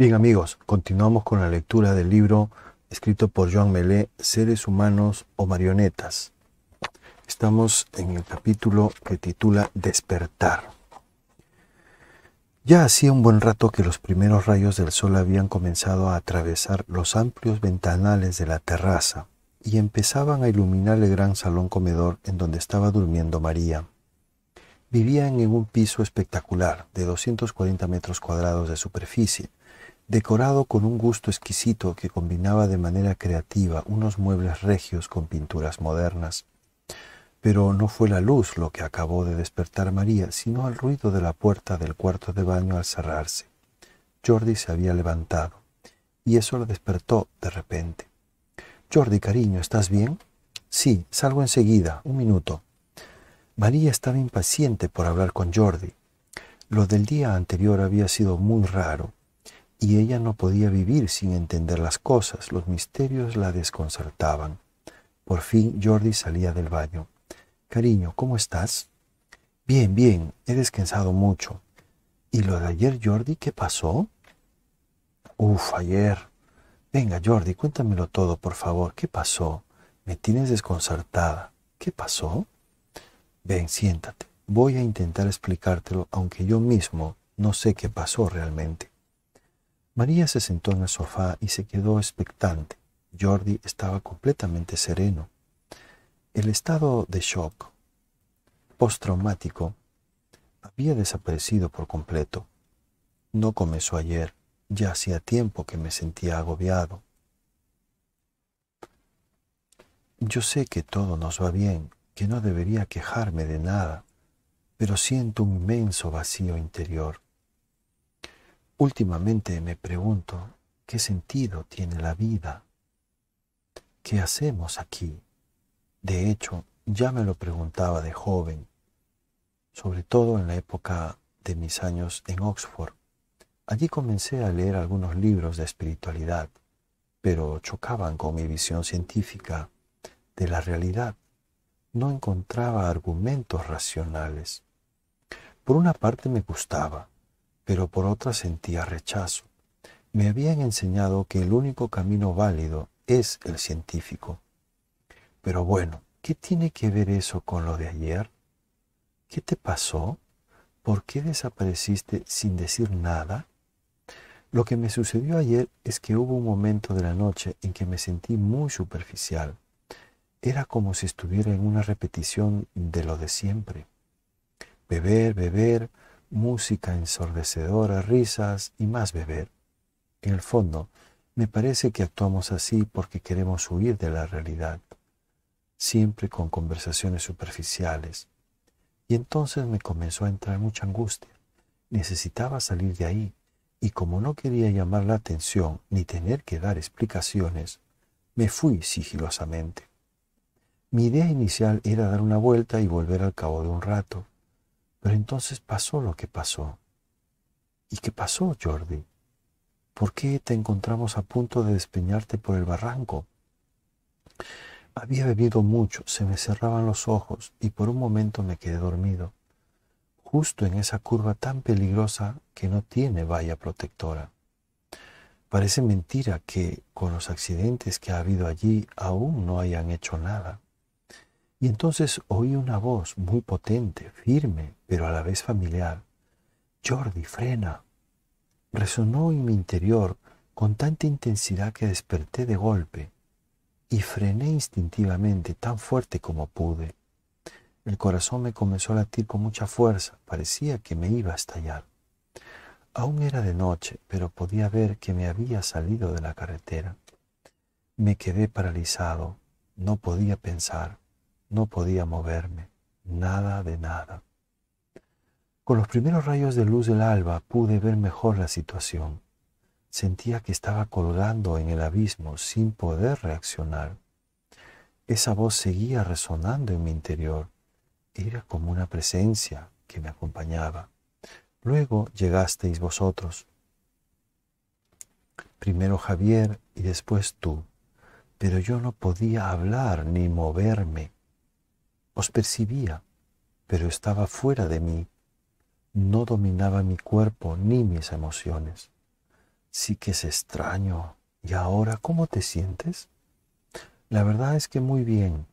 Bien amigos, continuamos con la lectura del libro escrito por Joan Melé, Seres Humanos o Marionetas. Estamos en el capítulo que titula Despertar. Ya hacía un buen rato que los primeros rayos del sol habían comenzado a atravesar los amplios ventanales de la terraza y empezaban a iluminar el gran salón comedor en donde estaba durmiendo María. Vivían en un piso espectacular de 240 metros cuadrados de superficie, decorado con un gusto exquisito que combinaba de manera creativa unos muebles regios con pinturas modernas. Pero no fue la luz lo que acabó de despertar a María, sino el ruido de la puerta del cuarto de baño al cerrarse. Jordi se había levantado, y eso la despertó de repente. Jordi, cariño, ¿estás bien? Sí, salgo enseguida, un minuto. María estaba impaciente por hablar con Jordi. Lo del día anterior había sido muy raro y ella no podía vivir sin entender las cosas. Los misterios la desconcertaban. Por fin Jordi salía del baño. Cariño, ¿cómo estás? Bien, bien, he descansado mucho. ¿Y lo de ayer, Jordi, qué pasó? Uf, ayer. Venga, Jordi, cuéntamelo todo, por favor. ¿Qué pasó? Me tienes desconcertada. ¿Qué pasó? Ven, siéntate. Voy a intentar explicártelo, aunque yo mismo no sé qué pasó realmente. María se sentó en el sofá y se quedó expectante. Jordi estaba completamente sereno. El estado de shock postraumático había desaparecido por completo. No comenzó ayer, ya hacía tiempo que me sentía agobiado. Yo sé que todo nos va bien, que no debería quejarme de nada, pero siento un inmenso vacío interior. Últimamente me pregunto qué sentido tiene la vida. ¿Qué hacemos aquí? De hecho, ya me lo preguntaba de joven, sobre todo en la época de mis años en Oxford. Allí comencé a leer algunos libros de espiritualidad, pero chocaban con mi visión científica de la realidad no encontraba argumentos racionales. Por una parte me gustaba, pero por otra sentía rechazo. Me habían enseñado que el único camino válido es el científico. Pero bueno, ¿qué tiene que ver eso con lo de ayer? ¿Qué te pasó? ¿Por qué desapareciste sin decir nada? Lo que me sucedió ayer es que hubo un momento de la noche en que me sentí muy superficial. Era como si estuviera en una repetición de lo de siempre. Beber, beber, música ensordecedora, risas y más beber. En el fondo, me parece que actuamos así porque queremos huir de la realidad, siempre con conversaciones superficiales. Y entonces me comenzó a entrar mucha angustia. Necesitaba salir de ahí, y como no quería llamar la atención ni tener que dar explicaciones, me fui sigilosamente. Mi idea inicial era dar una vuelta y volver al cabo de un rato, pero entonces pasó lo que pasó. ¿Y qué pasó, Jordi? ¿Por qué te encontramos a punto de despeñarte por el barranco? Había bebido mucho, se me cerraban los ojos y por un momento me quedé dormido, justo en esa curva tan peligrosa que no tiene valla protectora. Parece mentira que, con los accidentes que ha habido allí, aún no hayan hecho nada. Y entonces oí una voz muy potente, firme, pero a la vez familiar. Jordi, frena. Resonó en mi interior con tanta intensidad que desperté de golpe y frené instintivamente tan fuerte como pude. El corazón me comenzó a latir con mucha fuerza, parecía que me iba a estallar. Aún era de noche, pero podía ver que me había salido de la carretera. Me quedé paralizado, no podía pensar. No podía moverme, nada de nada. Con los primeros rayos de luz del alba pude ver mejor la situación. Sentía que estaba colgando en el abismo sin poder reaccionar. Esa voz seguía resonando en mi interior. Era como una presencia que me acompañaba. Luego llegasteis vosotros. Primero Javier y después tú. Pero yo no podía hablar ni moverme. Os percibía, pero estaba fuera de mí. No dominaba mi cuerpo ni mis emociones. Sí que es extraño. ¿Y ahora cómo te sientes? La verdad es que muy bien.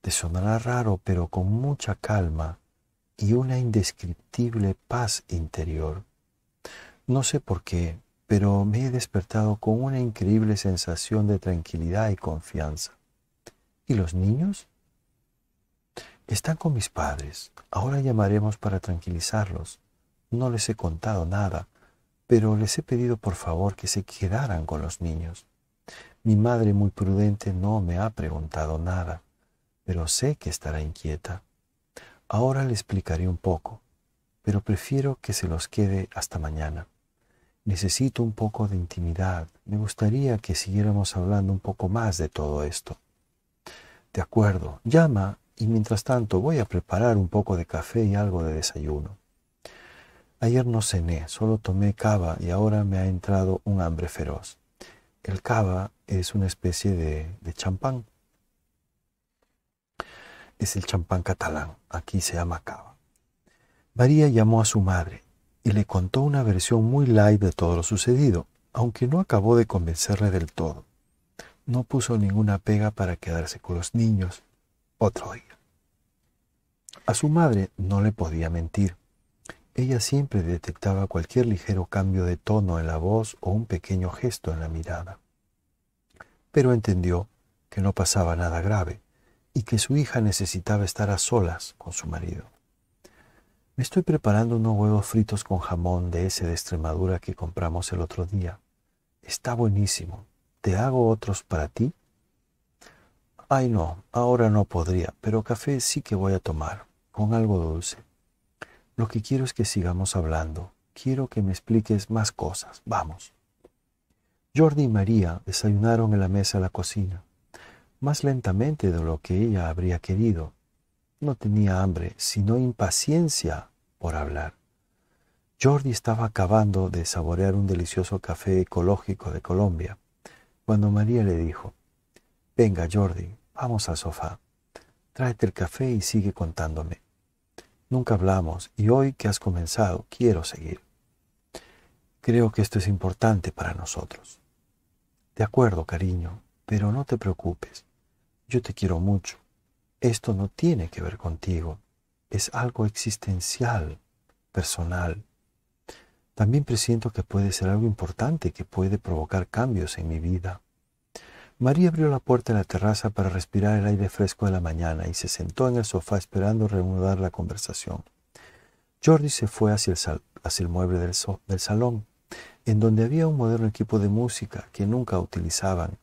Te sonará raro, pero con mucha calma y una indescriptible paz interior. No sé por qué, pero me he despertado con una increíble sensación de tranquilidad y confianza. ¿Y los niños? Están con mis padres. Ahora llamaremos para tranquilizarlos. No les he contado nada, pero les he pedido por favor que se quedaran con los niños. Mi madre muy prudente no me ha preguntado nada, pero sé que estará inquieta. Ahora le explicaré un poco, pero prefiero que se los quede hasta mañana. Necesito un poco de intimidad. Me gustaría que siguiéramos hablando un poco más de todo esto. De acuerdo, llama y mientras tanto voy a preparar un poco de café y algo de desayuno. Ayer no cené, solo tomé cava y ahora me ha entrado un hambre feroz. El cava es una especie de, champán. Es el champán catalán, aquí se llama cava. María llamó a su madre y le contó una versión muy light de todo lo sucedido, aunque no acabó de convencerle del todo. No puso ninguna pega para quedarse con los niños otro día. A su madre no le podía mentir. Ella siempre detectaba cualquier ligero cambio de tono en la voz o un pequeño gesto en la mirada. Pero entendió que no pasaba nada grave y que su hija necesitaba estar a solas con su marido. Me estoy preparando unos huevos fritos con jamón de ese de Extremadura que compramos el otro día. Está buenísimo. ¿Te hago otros para ti? Ay, no, ahora no podría, pero café sí que voy a tomar, con algo dulce. Lo que quiero es que sigamos hablando. Quiero que me expliques más cosas. Vamos. Jordi y María desayunaron en la mesa de la cocina, más lentamente de lo que ella habría querido. No tenía hambre, sino impaciencia por hablar. Jordi estaba acabando de saborear un delicioso café ecológico de Colombia, cuando María le dijo, Venga, Jordi, Vamos al sofá. Tráete el café y sigue contándome. Nunca hablamos y hoy que has comenzado quiero seguir. Creo que esto es importante para nosotros. De acuerdo, cariño, pero no te preocupes. Yo te quiero mucho. Esto no tiene que ver contigo. Es algo existencial, personal. También presiento que puede ser algo importante que puede provocar cambios en mi vida. María abrió la puerta de la terraza para respirar el aire fresco de la mañana y se sentó en el sofá esperando reanudar la conversación. Jordi se fue hacia el, hacia el mueble del, del salón, en donde había un moderno equipo de música que nunca utilizaban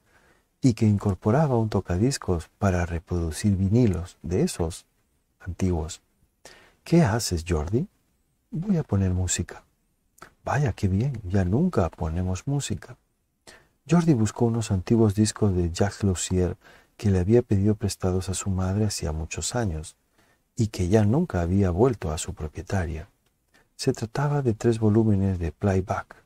y que incorporaba un tocadiscos para reproducir vinilos de esos antiguos. ¿Qué haces, Jordi? Voy a poner música. Vaya, qué bien, ya nunca ponemos música. Jordi buscó unos antiguos discos de Jacques Lussier que le había pedido prestados a su madre hacía muchos años y que ya nunca había vuelto a su propietaria. Se trataba de tres volúmenes de playback,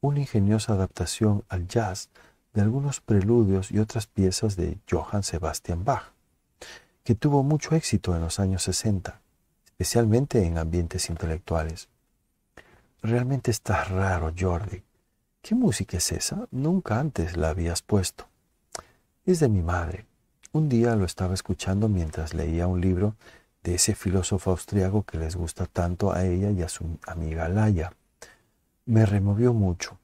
una ingeniosa adaptación al jazz de algunos preludios y otras piezas de Johann Sebastian Bach, que tuvo mucho éxito en los años 60, especialmente en ambientes intelectuales. Realmente estás raro, Jordi, ¿Qué música es esa? Nunca antes la habías puesto. Es de mi madre. Un día lo estaba escuchando mientras leía un libro de ese filósofo austriaco que les gusta tanto a ella y a su amiga Laia. Me removió mucho.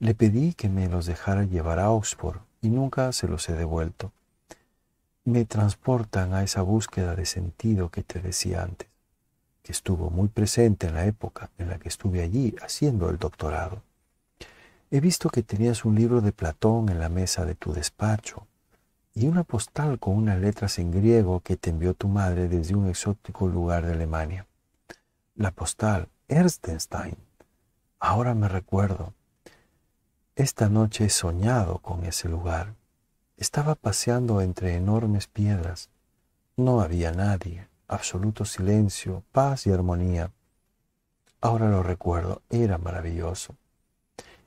Le pedí que me los dejara llevar a Oxford y nunca se los he devuelto. Me transportan a esa búsqueda de sentido que te decía antes, que estuvo muy presente en la época en la que estuve allí haciendo el doctorado. He visto que tenías un libro de Platón en la mesa de tu despacho y una postal con unas letras en griego que te envió tu madre desde un exótico lugar de Alemania. La postal, Erstenstein. Ahora me recuerdo. Esta noche he soñado con ese lugar. Estaba paseando entre enormes piedras. No había nadie, absoluto silencio, paz y armonía. Ahora lo recuerdo, era maravilloso.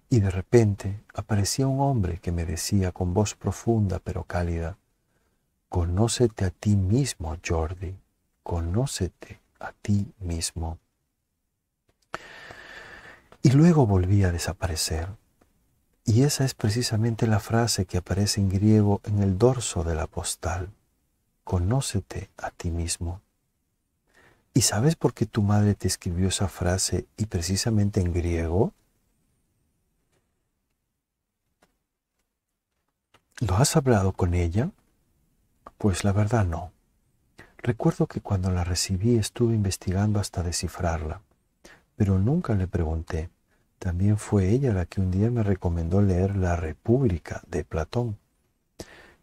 Y de repente aparecía un hombre que me decía con voz profunda pero cálida, Conócete a ti mismo, Jordi, conócete a ti mismo. Y luego volví a desaparecer. Y esa es precisamente la frase que aparece en griego en el dorso de la postal. Conócete a ti mismo. ¿Y sabes por qué tu madre te escribió esa frase y precisamente en griego? ¿Lo has hablado con ella? Pues la verdad no. Recuerdo que cuando la recibí estuve investigando hasta descifrarla, pero nunca le pregunté. También fue ella la que un día me recomendó leer La República de Platón,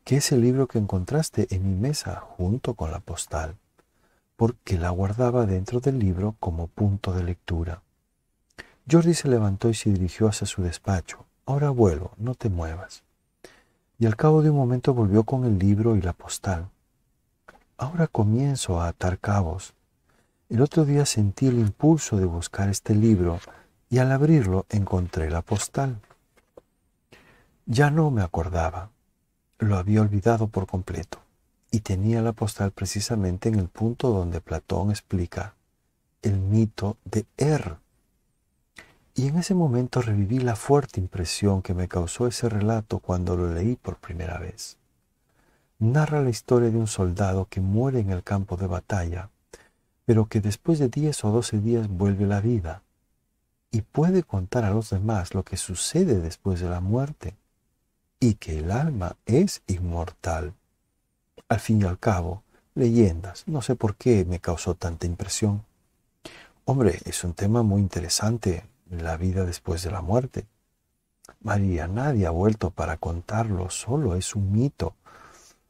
que es el libro que encontraste en mi mesa junto con la postal, porque la guardaba dentro del libro como punto de lectura. Jordi se levantó y se dirigió hacia su despacho. Ahora vuelvo, no te muevas y al cabo de un momento volvió con el libro y la postal. Ahora comienzo a atar cabos. El otro día sentí el impulso de buscar este libro y al abrirlo encontré la postal. Ya no me acordaba, lo había olvidado por completo, y tenía la postal precisamente en el punto donde Platón explica el mito de Er, y en ese momento reviví la fuerte impresión que me causó ese relato cuando lo leí por primera vez. Narra la historia de un soldado que muere en el campo de batalla, pero que después de diez o doce días vuelve a la vida y puede contar a los demás lo que sucede después de la muerte y que el alma es inmortal. Al fin y al cabo, leyendas, no sé por qué me causó tanta impresión. Hombre, es un tema muy interesante, la vida después de la muerte. María, nadie ha vuelto para contarlo, solo es un mito.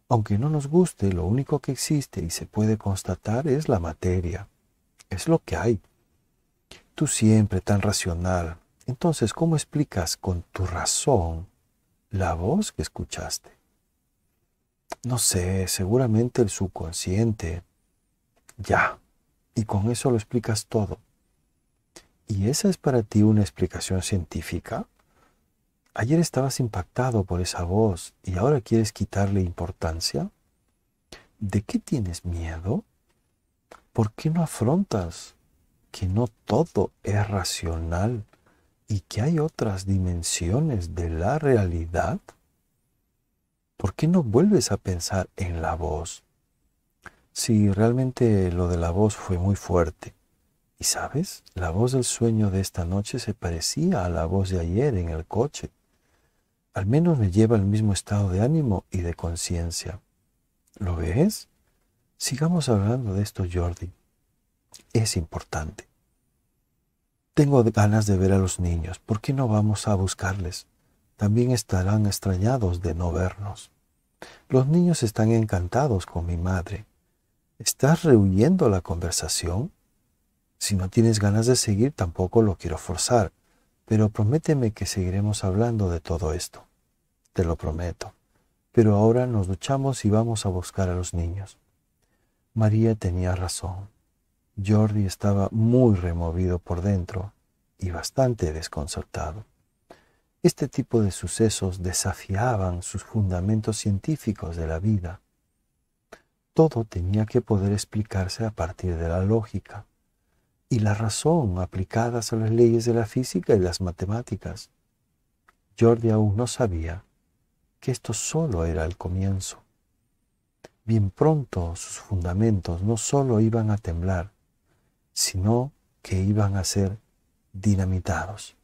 Aunque no nos guste, lo único que existe y se puede constatar es la materia, es lo que hay. Tú siempre tan racional, entonces ¿cómo explicas con tu razón la voz que escuchaste? No sé, seguramente el subconsciente. Ya, y con eso lo explicas todo. ¿Y esa es para ti una explicación científica? Ayer estabas impactado por esa voz y ahora quieres quitarle importancia. ¿De qué tienes miedo? ¿Por qué no afrontas que no todo es racional y que hay otras dimensiones de la realidad? ¿Por qué no vuelves a pensar en la voz? Si realmente lo de la voz fue muy fuerte, sabes, la voz del sueño de esta noche se parecía a la voz de ayer en el coche. Al menos me lleva al mismo estado de ánimo y de conciencia. ¿Lo ves? Sigamos hablando de esto, Jordi. Es importante. Tengo ganas de ver a los niños. ¿Por qué no vamos a buscarles? También estarán extrañados de no vernos. Los niños están encantados con mi madre. ¿Estás rehuyendo la conversación? Si no tienes ganas de seguir, tampoco lo quiero forzar, pero prométeme que seguiremos hablando de todo esto. Te lo prometo. Pero ahora nos duchamos y vamos a buscar a los niños. María tenía razón. Jordi estaba muy removido por dentro y bastante desconcertado. Este tipo de sucesos desafiaban sus fundamentos científicos de la vida. Todo tenía que poder explicarse a partir de la lógica y la razón aplicadas a las leyes de la física y las matemáticas. Jordi aún no sabía que esto solo era el comienzo. Bien pronto sus fundamentos no solo iban a temblar, sino que iban a ser dinamitados.